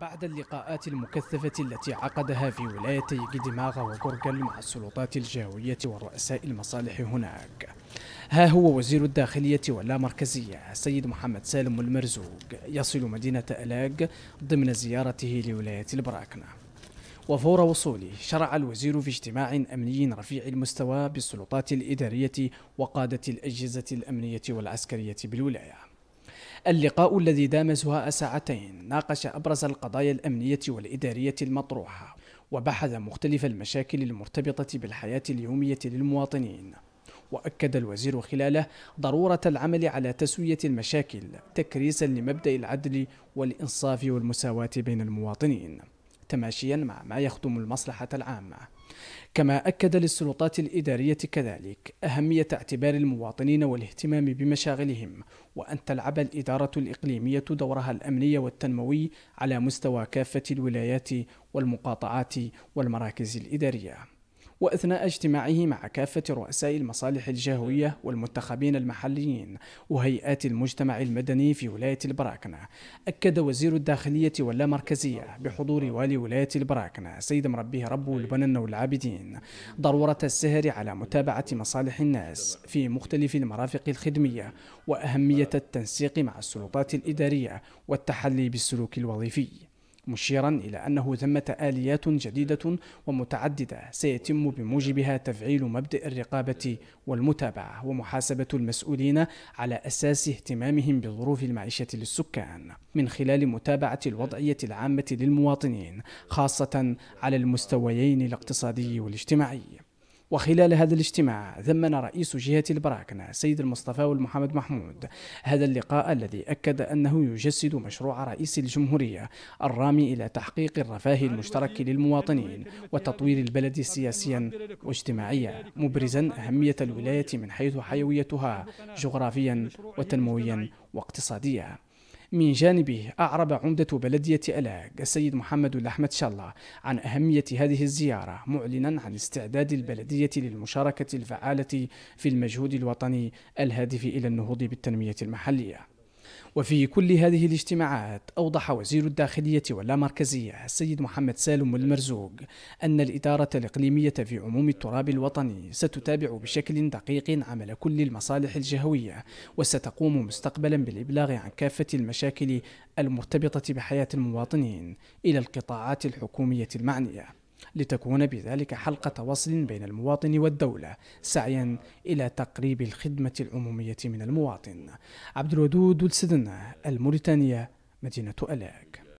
بعد اللقاءات المكثفة التي عقدها في ولايتي قدماغا وغورغل مع السلطات الجهوية ورؤساء المصالح هناك ها هو وزير الداخلية واللامركزية السيد محمد سالم المرزوق يصل مدينة ألاق ضمن زيارته لولاية البراكنة وفور وصوله شرع الوزير في اجتماع أمني رفيع المستوى بالسلطات الإدارية وقادة الأجهزة الأمنية والعسكرية بالولاية اللقاء الذي دام سهاء ساعتين ناقش أبرز القضايا الأمنية والإدارية المطروحة وبحث مختلف المشاكل المرتبطة بالحياة اليومية للمواطنين وأكد الوزير خلاله ضرورة العمل على تسوية المشاكل تكريسا لمبدأ العدل والإنصاف والمساواة بين المواطنين تماشيا مع ما يخدم المصلحة العامة كما أكد للسلطات الإدارية كذلك أهمية اعتبار المواطنين والاهتمام بمشاغلهم وأن تلعب الإدارة الإقليمية دورها الأمني والتنموي على مستوى كافة الولايات والمقاطعات والمراكز الإدارية وأثناء اجتماعه مع كافة رؤساء المصالح الجهوية والمنتخبين المحليين وهيئات المجتمع المدني في ولاية البراكنة أكد وزير الداخلية واللامركزية بحضور والي ولاية البراكنة سيد مربيه ربه البنن والعابدين ضرورة السهر على متابعة مصالح الناس في مختلف المرافق الخدمية وأهمية التنسيق مع السلطات الإدارية والتحلي بالسلوك الوظيفي مشيرا إلى أنه ثمة آليات جديدة ومتعددة سيتم بموجبها تفعيل مبدأ الرقابة والمتابعة ومحاسبة المسؤولين على أساس اهتمامهم بظروف المعيشة للسكان من خلال متابعة الوضعية العامة للمواطنين خاصة على المستويين الاقتصادي والاجتماعي وخلال هذا الاجتماع ذمن رئيس جهة البراكنة سيد المصطفى والمحمد محمود هذا اللقاء الذي أكد أنه يجسد مشروع رئيس الجمهورية الرامي إلى تحقيق الرفاه المشترك للمواطنين وتطوير البلد سياسيا واجتماعيا مبرزا أهمية الولاية من حيث حيويتها جغرافيا وتنمويا واقتصاديا من جانبه أعرب عمدة بلدية ألاق السيد محمد الأحمد شالله عن أهمية هذه الزيارة معلنا عن استعداد البلدية للمشاركة الفعالة في المجهود الوطني الهادف إلى النهوض بالتنمية المحلية وفي كل هذه الاجتماعات أوضح وزير الداخلية واللامركزية السيد محمد سالم المرزوق أن الإدارة الإقليمية في عموم التراب الوطني ستتابع بشكل دقيق عمل كل المصالح الجهوية وستقوم مستقبلا بالإبلاغ عن كافة المشاكل المرتبطة بحياة المواطنين إلى القطاعات الحكومية المعنية لتكون بذلك حلقة وصل بين المواطن والدولة سعيا إلى تقريب الخدمة العمومية من المواطن عبد الودود السدن الموريتانية مدينة ألاك